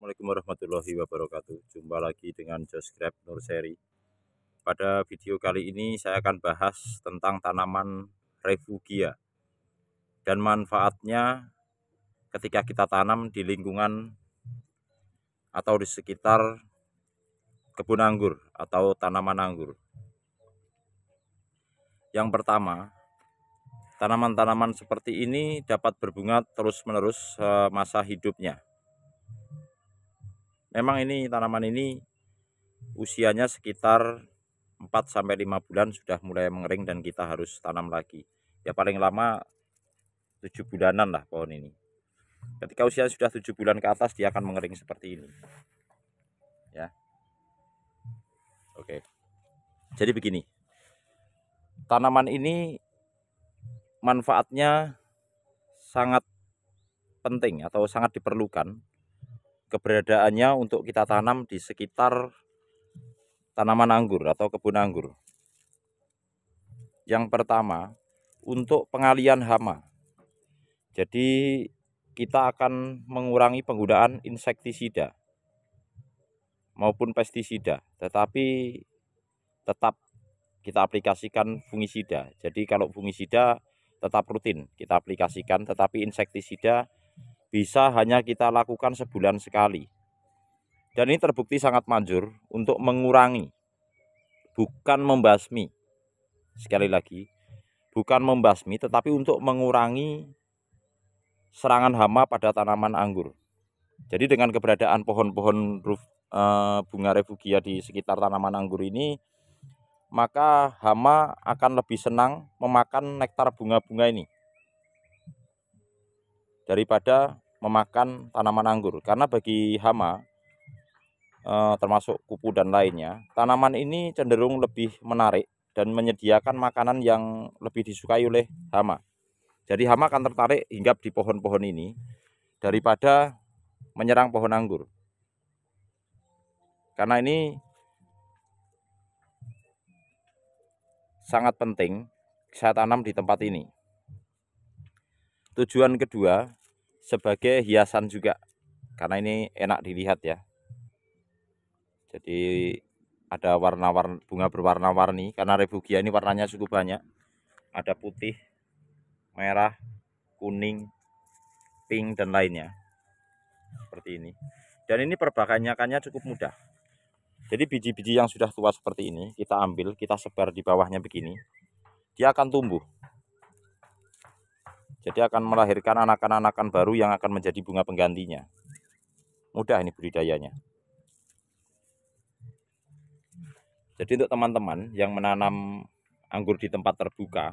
Assalamualaikum warahmatullahi wabarakatuh Jumpa lagi dengan Josgrab Nursery Pada video kali ini saya akan bahas tentang tanaman refugia Dan manfaatnya ketika kita tanam di lingkungan Atau di sekitar kebun anggur atau tanaman anggur Yang pertama Tanaman-tanaman seperti ini dapat berbunga terus-menerus eh, masa hidupnya memang ini tanaman ini usianya sekitar 4 sampai 5 bulan sudah mulai mengering dan kita harus tanam lagi. Ya paling lama 7 bulanan lah pohon ini. Ketika usia sudah 7 bulan ke atas dia akan mengering seperti ini. Ya. Oke. Jadi begini. Tanaman ini manfaatnya sangat penting atau sangat diperlukan keberadaannya untuk kita tanam di sekitar tanaman anggur atau kebun anggur. Yang pertama, untuk pengalian hama. Jadi kita akan mengurangi penggunaan insektisida maupun pestisida, tetapi tetap kita aplikasikan fungisida. Jadi kalau fungisida tetap rutin kita aplikasikan, tetapi insektisida bisa hanya kita lakukan sebulan sekali. Dan ini terbukti sangat manjur untuk mengurangi, bukan membasmi. Sekali lagi, bukan membasmi tetapi untuk mengurangi serangan hama pada tanaman anggur. Jadi dengan keberadaan pohon-pohon eh, bunga refugia di sekitar tanaman anggur ini, maka hama akan lebih senang memakan nektar bunga-bunga ini daripada memakan tanaman anggur karena bagi hama eh, termasuk kupu dan lainnya tanaman ini cenderung lebih menarik dan menyediakan makanan yang lebih disukai oleh hama jadi hama akan tertarik hinggap di pohon-pohon ini daripada menyerang pohon anggur karena ini sangat penting saya tanam di tempat ini tujuan kedua sebagai hiasan juga karena ini enak dilihat ya jadi ada warna-warna bunga berwarna-warni karena refugia ini warnanya cukup banyak ada putih merah kuning pink dan lainnya seperti ini dan ini perbakanyakannya cukup mudah jadi biji-biji yang sudah tua seperti ini kita ambil kita sebar di bawahnya begini dia akan tumbuh jadi akan melahirkan anakan-anakan baru yang akan menjadi bunga penggantinya. Mudah ini budidayanya. Jadi untuk teman-teman yang menanam anggur di tempat terbuka,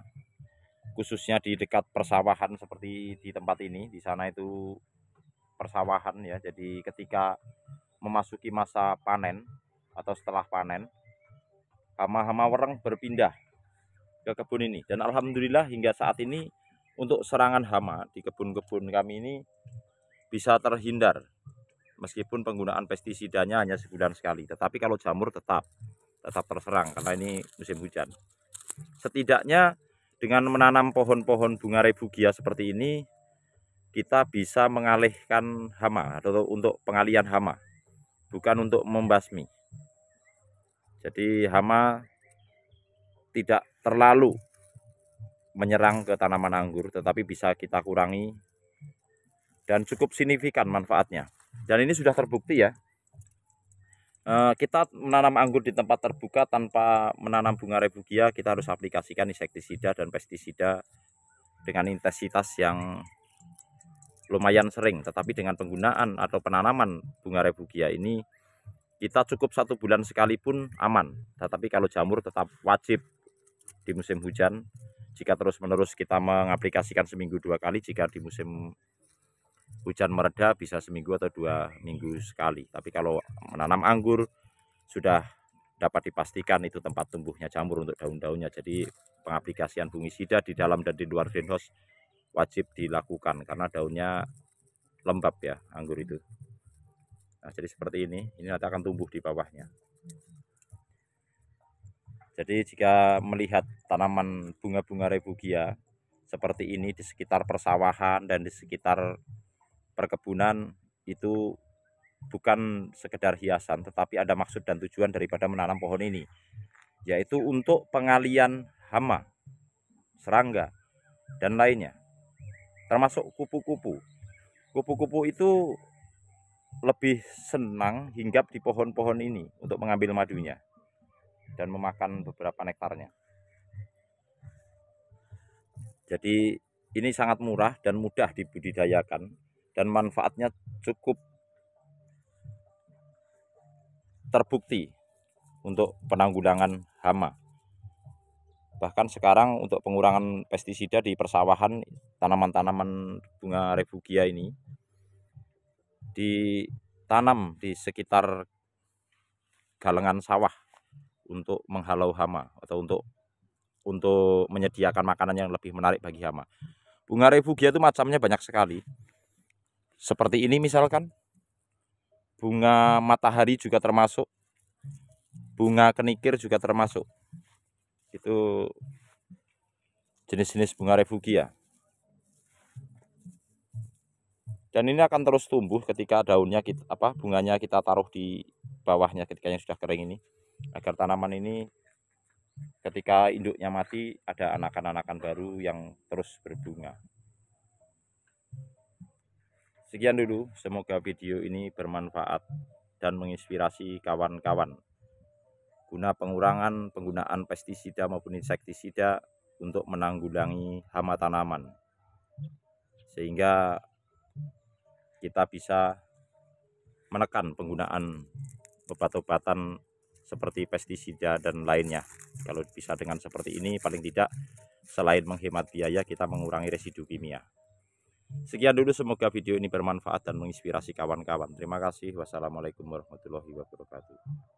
khususnya di dekat persawahan seperti di tempat ini, di sana itu persawahan ya. Jadi ketika memasuki masa panen atau setelah panen, hama-hama wereng berpindah ke kebun ini. Dan alhamdulillah hingga saat ini untuk serangan hama di kebun-kebun kami ini bisa terhindar meskipun penggunaan pestisidanya hanya sebulan sekali tetapi kalau jamur tetap tetap terserang karena ini musim hujan setidaknya dengan menanam pohon-pohon bunga rebugia seperti ini kita bisa mengalihkan hama atau untuk pengalian hama bukan untuk membasmi jadi hama tidak terlalu menyerang ke tanaman anggur tetapi bisa kita kurangi dan cukup signifikan manfaatnya dan ini sudah terbukti ya eh, kita menanam anggur di tempat terbuka tanpa menanam bunga rebugia kita harus aplikasikan insektisida dan pestisida dengan intensitas yang lumayan sering tetapi dengan penggunaan atau penanaman bunga rebugia ini kita cukup satu bulan sekalipun aman tetapi kalau jamur tetap wajib di musim hujan jika terus-menerus kita mengaplikasikan seminggu dua kali jika di musim hujan mereda bisa seminggu atau dua minggu sekali tapi kalau menanam anggur sudah dapat dipastikan itu tempat tumbuhnya jamur untuk daun-daunnya jadi pengaplikasian fungisida di dalam dan di luar greenhouse wajib dilakukan karena daunnya lembab ya anggur itu nah jadi seperti ini ini nanti akan tumbuh di bawahnya jadi jika melihat tanaman bunga-bunga refugia seperti ini di sekitar persawahan dan di sekitar perkebunan itu bukan sekedar hiasan tetapi ada maksud dan tujuan daripada menanam pohon ini yaitu untuk pengalian hama, serangga dan lainnya termasuk kupu-kupu. Kupu-kupu itu lebih senang hinggap di pohon-pohon ini untuk mengambil madunya dan memakan beberapa nektarnya. Jadi ini sangat murah dan mudah dibudidayakan dan manfaatnya cukup terbukti untuk penanggulangan hama. Bahkan sekarang untuk pengurangan pestisida di persawahan tanaman-tanaman bunga refugia ini ditanam di sekitar galengan sawah untuk menghalau hama atau untuk untuk menyediakan makanan yang lebih menarik bagi hama. Bunga refugia itu macamnya banyak sekali. Seperti ini misalkan. Bunga matahari juga termasuk. Bunga kenikir juga termasuk. Itu jenis-jenis bunga refugia. Dan ini akan terus tumbuh ketika daunnya kita apa bunganya kita taruh di bawahnya ketika yang sudah kering ini agar tanaman ini ketika induknya mati ada anakan-anakan baru yang terus berbunga. Sekian dulu, semoga video ini bermanfaat dan menginspirasi kawan-kawan guna pengurangan penggunaan pestisida maupun insektisida untuk menanggulangi hama tanaman sehingga kita bisa menekan penggunaan obat-obatan seperti pestisida dan lainnya. Kalau bisa dengan seperti ini paling tidak selain menghemat biaya kita mengurangi residu kimia. Sekian dulu semoga video ini bermanfaat dan menginspirasi kawan-kawan. Terima kasih. Wassalamualaikum warahmatullahi wabarakatuh.